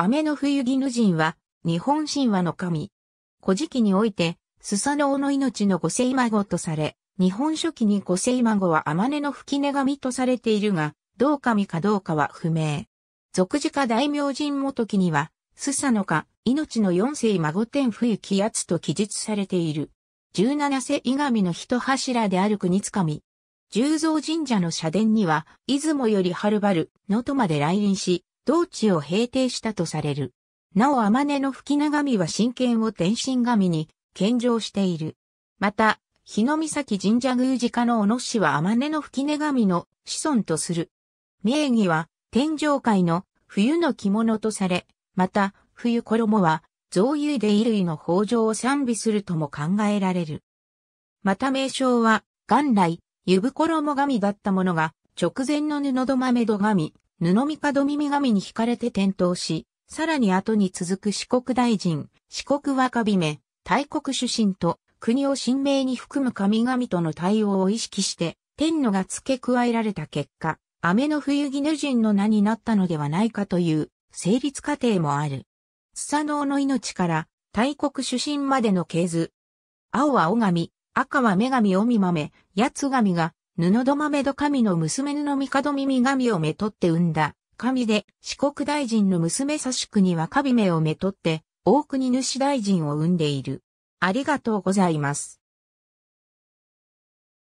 雨の冬絹人は、日本神話の神。古事記において、スサノオの命の五世孫とされ、日本初期に五世孫は天音の吹き根神とされているが、同神かどうかは不明。俗字家大名人元記には、スサノカ、命の四世孫天冬気圧と記述されている。十七世伊神の一柱である国かみ。十蔵神社の社殿には、出雲よりはるばる、能登まで来臨し、同地を平定したとされる。なお天音の吹き長神は神剣を天神神に献上している。また、日の岬神社宮寺家の小野氏は天音の吹き長神の子孫とする。名義は天上界の冬の着物とされ、また冬衣は贈遊で衣類の豊穣を賛美するとも考えられる。また名称は元来、湯袋衣神だったものが直前の布止豆戸神、布帝耳神に惹かれて転倒し、さらに後に続く四国大臣、四国若姫、大国主神と、国を神明に含む神々との対応を意識して、天のが付け加えられた結果、雨の冬絹人の名になったのではないかという成立過程もある。スサノオの命から大国主神までの系図。青は尾神、赤は女神おみまめ、八つ神が布戸豆戸神の娘布帝耳神をめとって産んだ、神で四国大臣の娘左宿には神目をめとって、大国主大臣を産んでいる。ありがとうございます。